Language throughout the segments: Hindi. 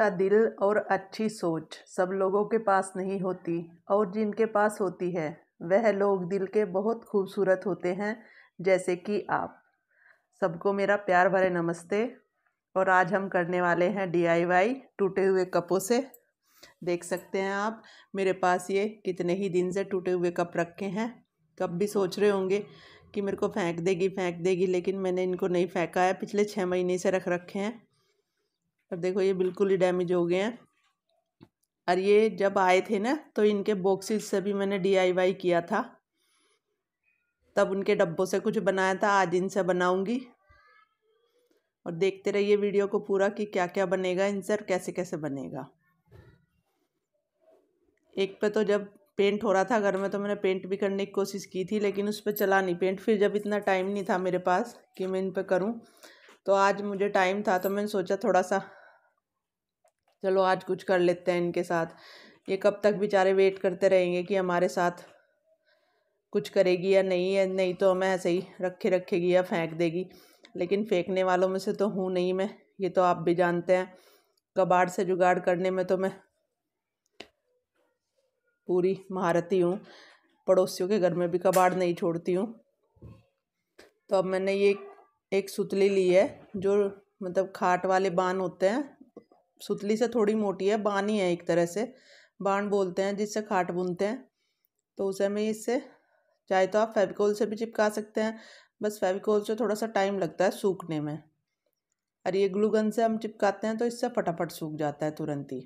अच्छा दिल और अच्छी सोच सब लोगों के पास नहीं होती और जिनके पास होती है वह लोग दिल के बहुत खूबसूरत होते हैं जैसे कि आप सबको मेरा प्यार भरे नमस्ते और आज हम करने वाले हैं डीआईवाई टूटे हुए कपों से देख सकते हैं आप मेरे पास ये कितने ही दिन से टूटे हुए कप रखे हैं कप भी सोच रहे होंगे कि मेरे को फेंक देगी फेंक देगी लेकिन मैंने इनको नहीं फेंका है पिछले छः महीने से रख रखे हैं पर देखो ये बिल्कुल ही डैमेज हो गए हैं और ये जब आए थे ना तो इनके बॉक्सेस से भी मैंने डीआईवाई किया था तब उनके डब्बों से कुछ बनाया था आज इनसे बनाऊंगी और देखते रहिए वीडियो को पूरा कि क्या क्या बनेगा इनसे और कैसे कैसे बनेगा एक पे तो जब पेंट हो रहा था घर में तो मैंने पेंट भी करने की कोशिश की थी लेकिन उस पर चला नहीं पेंट फिर जब इतना टाइम नहीं था मेरे पास कि मैं इन पर करूँ तो आज मुझे टाइम था तो मैंने सोचा थोड़ा सा चलो आज कुछ कर लेते हैं इनके साथ ये कब तक बेचारे वेट करते रहेंगे कि हमारे साथ कुछ करेगी या नहीं है नहीं तो हमें ऐसे ही रखे रखेगी या फेंक देगी लेकिन फेंकने वालों में से तो हूँ नहीं मैं ये तो आप भी जानते हैं कबाड़ से जुगाड़ करने में तो मैं पूरी महारती हूँ पड़ोसियों के घर में भी कबाड़ नहीं छोड़ती हूँ तो अब मैंने ये एक सुतली ली है जो मतलब खाट वाले बान होते हैं सुतली से थोड़ी मोटी है बानी है एक तरह से बाण बोलते हैं जिससे खाट बुनते हैं तो उसे हमें इससे चाहे तो आप फेविकोल से भी चिपका सकते हैं बस फेविकोल से थोड़ा सा टाइम लगता है सूखने में और ये ग्लूगन से हम चिपकाते हैं तो इससे फटाफट सूख जाता है तुरंत ही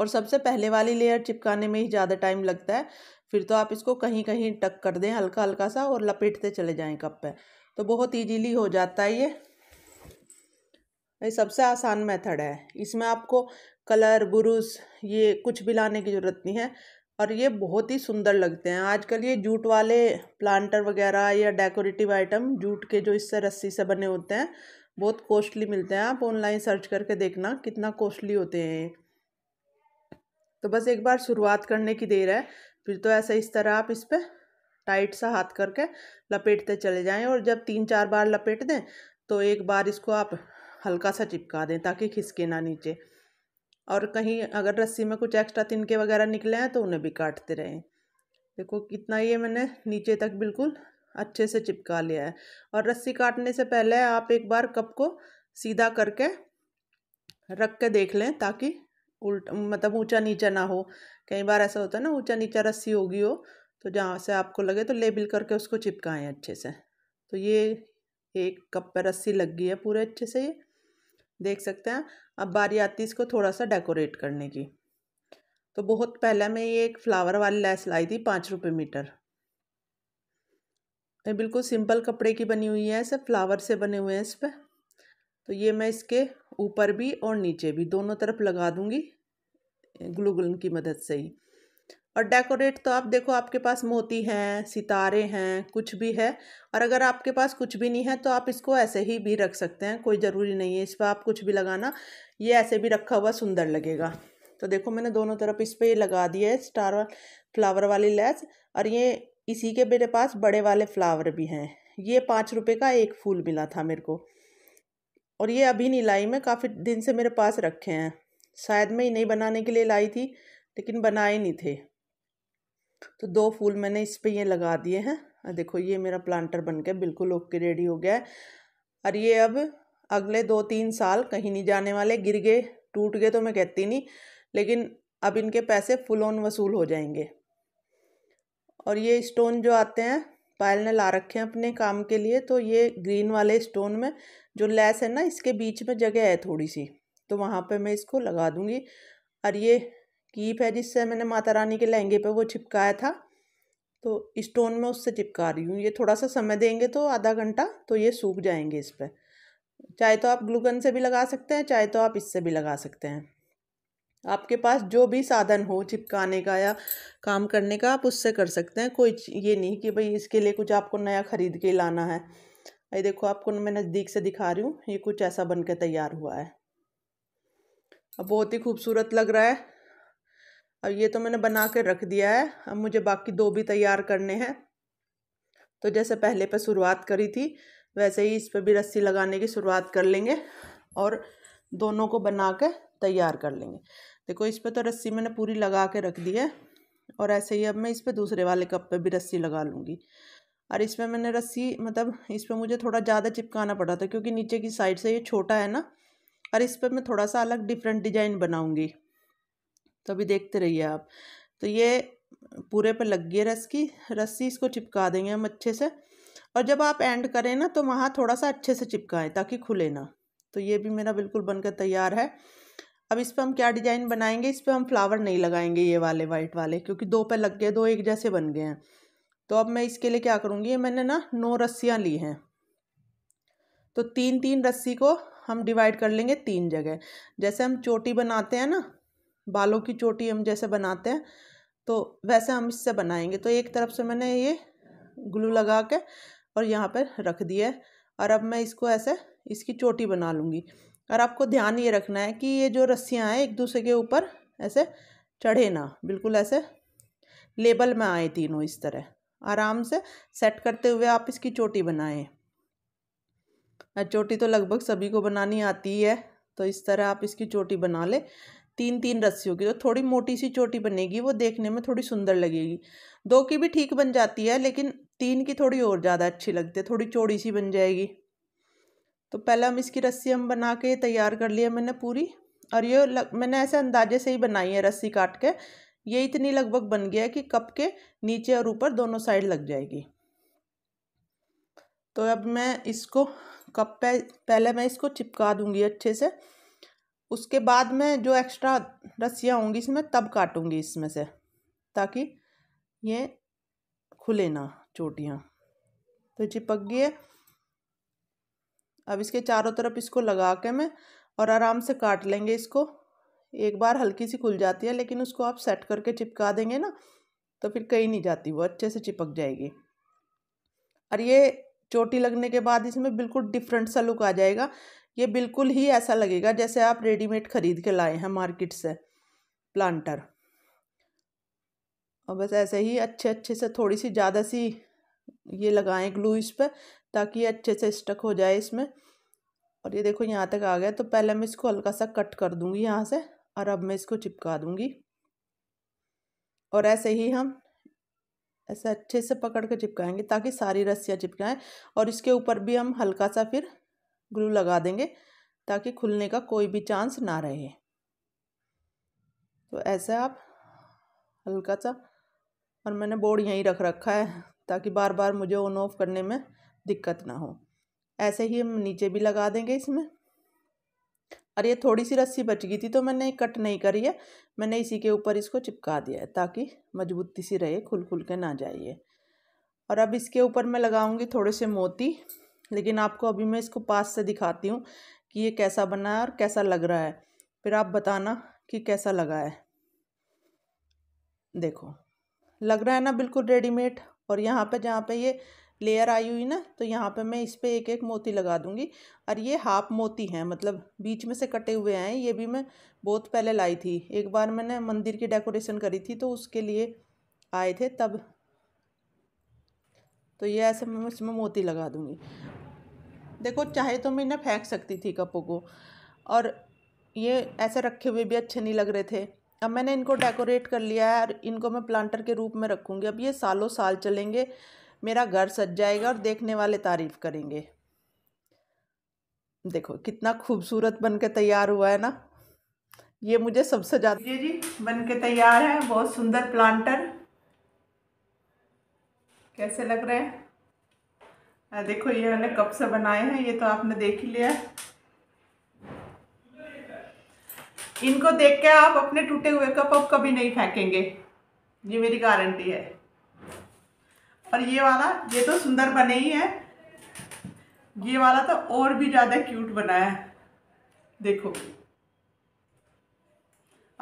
और सबसे पहले वाली लेयर चिपकाने में ही ज़्यादा टाइम लगता है फिर तो आप इसको कहीं कहीं टक कर दें हल्का हल्का सा और लपेटते चले जाएँ कप पे तो बहुत ईजीली हो जाता है ये ये सबसे आसान मेथड है इसमें आपको कलर बुरुस ये कुछ भी लाने की ज़रूरत नहीं है और ये बहुत ही सुंदर लगते हैं आजकल ये जूट वाले प्लांटर वगैरह या डेकोरेटिव आइटम जूट के जो इससे रस्सी से बने होते हैं बहुत कॉस्टली मिलते हैं आप ऑनलाइन सर्च करके देखना कितना कॉस्टली होते हैं तो बस एक बार शुरुआत करने की देर है फिर तो ऐसा इस तरह आप इस पर टाइट सा हाथ करके लपेटते चले जाएं और जब तीन चार बार लपेट दें तो एक बार इसको आप हल्का सा चिपका दें ताकि खिसके ना नीचे और कहीं अगर रस्सी में कुछ एक्स्ट्रा तिनके वगैरह निकले हैं तो उन्हें भी काटते रहें देखो कितना ये मैंने नीचे तक बिल्कुल अच्छे से चिपका लिया है और रस्सी काटने से पहले आप एक बार कप को सीधा करके रख के देख लें ताकि उल्ट मतलब ऊंचा नीचा ना हो कई बार ऐसा होता है ना ऊंचा नीचा रस्सी होगी हो तो जहाँ से आपको लगे तो लेबिल करके उसको चिपकाएं अच्छे से तो ये एक कप पर रस्सी लग गई है पूरे अच्छे से ये देख सकते हैं अब बारी आती इसको थोड़ा सा डेकोरेट करने की तो बहुत पहले मैं ये एक फ्लावर वाली लैस लाई थी पाँच रुपये मीटर ये बिल्कुल सिंपल कपड़े की बनी हुई है सब फ्लावर से बने हुए हैं इस पर तो ये मैं इसके ऊपर भी और नीचे भी दोनों तरफ लगा दूँगी ग्लूगुलन की मदद से ही और डेकोरेट तो आप देखो आपके पास मोती हैं सितारे हैं कुछ भी है और अगर आपके पास कुछ भी नहीं है तो आप इसको ऐसे ही भी रख सकते हैं कोई ज़रूरी नहीं है इस पर आप कुछ भी लगाना ये ऐसे भी रखा हुआ सुंदर लगेगा तो देखो मैंने दोनों तरफ इस पर लगा दिया है स्टार फ्लावर वाली लेस और ये इसी के मेरे पास बड़े वाले फ्लावर भी हैं ये पाँच रुपये का एक फूल मिला था मेरे को और ये अभी नहीं लाई मैं काफ़ी दिन से मेरे पास रखे हैं शायद मैं इन्हें बनाने के लिए लाई थी लेकिन बनाए नहीं थे तो दो फूल मैंने इस पे ये लगा दिए हैं देखो ये मेरा प्लांटर बन के बिल्कुल ओके रेडी हो गया है और ये अब अगले दो तीन साल कहीं नहीं जाने वाले गिर गए टूट गए तो मैं कहती नहीं लेकिन अब इनके पैसे फुल ऑन वसूल हो जाएंगे और ये स्टोन जो आते हैं पायल ने ला रखे हैं अपने काम के लिए तो ये ग्रीन वाले स्टोन में जो लेस है ना इसके बीच में जगह है थोड़ी सी तो वहाँ पे मैं इसको लगा दूँगी और ये कीप है जिससे मैंने माता रानी के लहंगे पे वो चिपकाया था तो स्टोन में उससे चिपका रही हूँ ये थोड़ा सा समय देंगे तो आधा घंटा तो ये सूख जाएंगे इस पर चाहे तो आप ग्लूकन से भी लगा सकते हैं चाहे तो आप इससे भी लगा सकते हैं आपके पास जो भी साधन हो चिपकाने का या काम करने का आप उससे कर सकते हैं कोई ये नहीं कि भाई इसके लिए कुछ आपको नया ख़रीद के लाना है ये देखो आपको मैं नज़दीक से दिखा रही हूँ ये कुछ ऐसा बन के तैयार हुआ है अब बहुत ही खूबसूरत लग रहा है अब ये तो मैंने बना के रख दिया है अब मुझे बाकी दो भी तैयार करने हैं तो जैसे पहले पे शुरुआत करी थी वैसे ही इस पर भी रस्सी लगाने की शुरुआत कर लेंगे और दोनों को बना के तैयार कर लेंगे देखो इस पर तो रस्सी मैंने पूरी लगा के रख दी है और ऐसे ही अब मैं इस पर दूसरे वाले कप पे भी रस्सी लगा लूँगी और इस पर मैंने रस्सी मतलब इस पर मुझे थोड़ा ज़्यादा चिपकाना पड़ा था क्योंकि नीचे की साइड से ये छोटा है ना और इस पर मैं थोड़ा सा अलग डिफरेंट डिजाइन बनाऊँगी तो अभी देखते रहिए आप तो ये पूरे पे लग गई रस की रस्सी इसको चिपका देंगे हम अच्छे से और जब आप एंड करें ना तो वहाँ थोड़ा सा अच्छे से चिपकाएं ताकि खुले ना तो ये भी मेरा बिल्कुल बनकर तैयार है अब इस पर हम क्या डिजाइन बनाएंगे इस पर हम फ्लावर नहीं लगाएंगे ये वाले वाइट वाले क्योंकि दो पर लग गए दो एक जैसे बन गए हैं तो अब मैं इसके लिए क्या करूँगी ये मैंने ना नौ रस्सियाँ ली हैं तो तीन तीन रस्सी को हम डिवाइड कर लेंगे तीन जगह जैसे हम चोटी बनाते हैं ना बालों की चोटी हम जैसे बनाते हैं तो वैसे हम इससे बनाएंगे तो एक तरफ से मैंने ये ग्लू लगा के और यहाँ पर रख दिया है और अब मैं इसको ऐसे इसकी चोटी बना लूँगी और आपको ध्यान ये रखना है कि ये जो रस्सियाँ हैं एक दूसरे के ऊपर ऐसे चढ़े ना बिल्कुल ऐसे लेबल में आए तीनों इस तरह आराम से सेट करते हुए आप इसकी चोटी बनाएं चोटी तो लगभग सभी को बनानी आती है तो इस तरह आप इसकी चोटी बना ले तीन तीन रस्सियों की तो थोड़ी मोटी सी चोटी बनेगी वो देखने में थोड़ी सुंदर लगेगी दो की भी ठीक बन जाती है लेकिन तीन की थोड़ी और ज़्यादा अच्छी लगती है थोड़ी चौड़ी सी बन जाएगी तो पहले हम इसकी रस्सी हम बना के तैयार कर लिया मैंने पूरी और ये लग, मैंने ऐसे अंदाजे से ही बनाई है रस्सी काट के ये इतनी लगभग बन गया है कि कप के नीचे और ऊपर दोनों साइड लग जाएगी तो अब मैं इसको कप पे पहले मैं इसको चिपका दूंगी अच्छे से उसके बाद में जो एक्स्ट्रा रस्सियाँ होंगी इसमें तब काटूंगी इसमें से ताकि ये खुले ना चोटियाँ तो चिपक गई है अब इसके चारों तरफ इसको लगा के मैं और आराम से काट लेंगे इसको एक बार हल्की सी खुल जाती है लेकिन उसको आप सेट करके चिपका देंगे ना तो फिर कहीं नहीं जाती वो अच्छे से चिपक जाएगी और ये चोटी लगने के बाद इसमें बिल्कुल डिफरेंट सा लुक आ जाएगा ये बिल्कुल ही ऐसा लगेगा जैसे आप रेडीमेड ख़रीद के लाए हैं मार्केट से प्लांटर और बस ऐसे ही अच्छे अच्छे से थोड़ी सी ज़्यादा सी ये लगाएं ग्लू इस पर ताकि ये अच्छे से स्टक हो जाए इसमें और ये देखो यहाँ तक आ गया तो पहले मैं इसको हल्का सा कट कर दूँगी यहाँ से और अब मैं इसको चिपका दूँगी और ऐसे ही हम ऐसे अच्छे से पकड़ के चिपकाएंगे ताकि सारी रस्सियाँ चिपकाएँ और इसके ऊपर भी हम हल्का सा फिर ग्लू लगा देंगे ताकि खुलने का कोई भी चांस ना रहे तो ऐसे आप हल्का सा और मैंने बोर्ड यहीं रख रखा है ताकि बार बार मुझे ऑन ऑफ करने में दिक्कत ना हो ऐसे ही हम नीचे भी लगा देंगे इसमें और ये थोड़ी सी रस्सी बच गई थी तो मैंने कट नहीं करी है मैंने इसी के ऊपर इसको चिपका दिया है ताकि मजबूती सी रहे खुल खुल के ना जाइए और अब इसके ऊपर मैं लगाऊंगी थोड़े से मोती लेकिन आपको अभी मैं इसको पास से दिखाती हूँ कि ये कैसा बना है और कैसा लग रहा है फिर आप बताना कि कैसा लगा है देखो लग रहा है ना बिल्कुल रेडीमेड और यहाँ पे जहाँ पे ये लेयर आई हुई ना तो यहाँ पे मैं इस पर एक एक मोती लगा दूँगी और ये हाफ मोती हैं मतलब बीच में से कटे हुए हैं ये भी मैं बहुत पहले लाई थी एक बार मैंने मंदिर की डेकोरेशन करी थी तो उसके लिए आए थे तब तो ये ऐसे मैं इसमें मोती लगा दूँगी देखो चाहे तो मैं ना फेंक सकती थी कपों को और ये ऐसे रखे हुए भी अच्छे नहीं लग रहे थे अब मैंने इनको डेकोरेट कर लिया है और इनको मैं प्लांटर के रूप में रखूँगी अब ये सालों साल चलेंगे मेरा घर सज जाएगा और देखने वाले तारीफ़ करेंगे देखो कितना खूबसूरत बन के तैयार हुआ है ना ये मुझे सबसे ज़्यादा जी जी बन के तैयार है बहुत सुंदर प्लांटर कैसे लग रहे हैं देखो ये मैंने कब से बनाए हैं ये तो आपने देख ही लिया इनको देख के आप अपने टूटे हुए कप अब कभी नहीं फेंकेंगे ये मेरी गारंटी है और ये वाला ये तो सुंदर बने ही है ये वाला तो और भी ज़्यादा क्यूट बना है देखो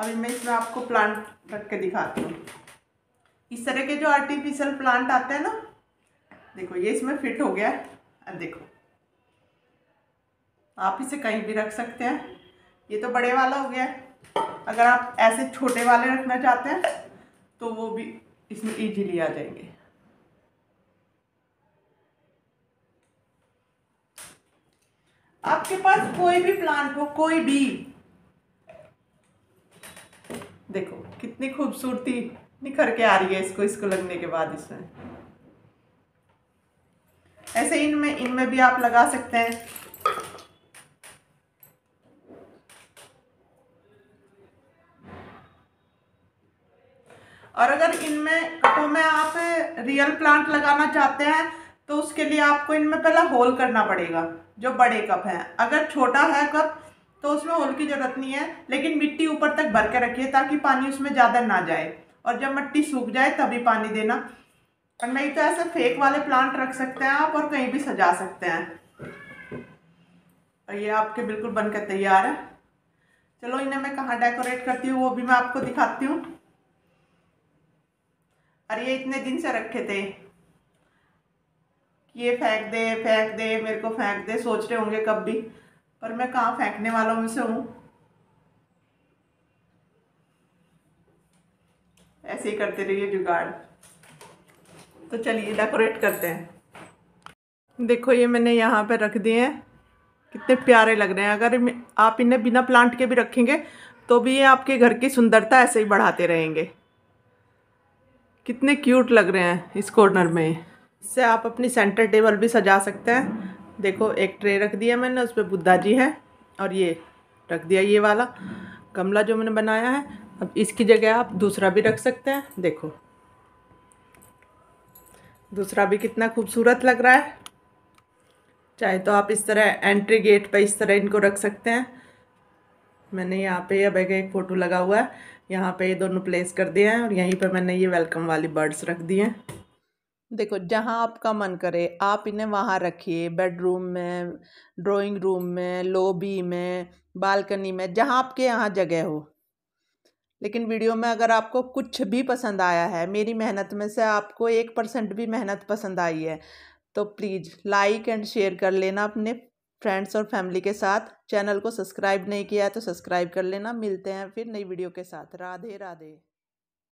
अभी मैं इसमें आपको प्लांट रख के दिखाती हूँ इस तरह के जो आर्टिफिशियल प्लांट आते हैं ना देखो ये इसमें फिट हो गया है देखो आप इसे कहीं भी रख सकते हैं ये तो बड़े वाला हो गया अगर आप ऐसे छोटे वाले रखना चाहते हैं तो वो भी इसमें इजीली आ जाएंगे आपके पास कोई भी प्लांट हो कोई भी देखो कितनी खूबसूरती निखर के आ रही है इसको इसको लगने के बाद इसमें ऐसे इनमें इनमें भी आप लगा सकते हैं और अगर इनमें कपों तो में आप रियल प्लांट लगाना चाहते हैं तो उसके लिए आपको इनमें पहला होल करना पड़ेगा जो बड़े कप हैं अगर छोटा है कप तो उसमें होल की ज़रूरत नहीं है लेकिन मिट्टी ऊपर तक भर के रखिए ताकि पानी उसमें ज़्यादा ना जाए और जब मिट्टी सूख जाए तभी पानी देना और नहीं तो ऐसे फेक वाले प्लांट रख सकते हैं आप और कहीं भी सजा सकते हैं और ये आपके बिल्कुल बनकर तैयार है चलो इन्हें मैं कहाँ डेकोरेट करती हूँ वो भी मैं आपको दिखाती हूँ और ये इतने दिन से रखे थे ये फेंक दे फेंक दे मेरे को फेंक दे सोच रहे होंगे कब भी पर मैं कहाँ फेंकने वालों में से हूँ ऐसे ही करते रहिए जुगाड़ तो चलिए डेकोरेट करते हैं देखो ये मैंने यहाँ पर रख दिए हैं कितने प्यारे लग रहे हैं अगर आप इन्हें बिना प्लांट के भी रखेंगे तो भी ये आपके घर की सुंदरता ऐसे ही बढ़ाते रहेंगे कितने क्यूट लग रहे हैं इस कॉर्नर में इससे आप अपनी सेंटर टेबल भी सजा सकते हैं देखो एक ट्रे रख दिया मैंने उस पर बुद्धा जी हैं और ये रख दिया ये वाला गमला जो मैंने बनाया है अब इसकी जगह आप दूसरा भी रख सकते हैं देखो दूसरा भी कितना खूबसूरत लग रहा है चाहे तो आप इस तरह एंट्री गेट पर इस तरह इनको रख सकते हैं मैंने यहाँ पे अब एक फ़ोटो लगा हुआ है यहाँ पे ये दोनों प्लेस कर दिए हैं और यहीं पर मैंने ये वेलकम वाली बर्ड्स रख दिए हैं देखो जहाँ आपका मन करे आप इन्हें वहाँ रखिए बेडरूम में ड्राइंग रूम में लॉबी में बालकनी में जहाँ आपके यहाँ जगह हो लेकिन वीडियो में अगर आपको कुछ भी पसंद आया है मेरी मेहनत में से आपको एक परसेंट भी मेहनत पसंद आई है तो प्लीज़ लाइक एंड शेयर कर लेना अपने फ्रेंड्स और फैमिली के साथ चैनल को सब्सक्राइब नहीं किया है तो सब्सक्राइब कर लेना मिलते हैं फिर नई वीडियो के साथ राधे राधे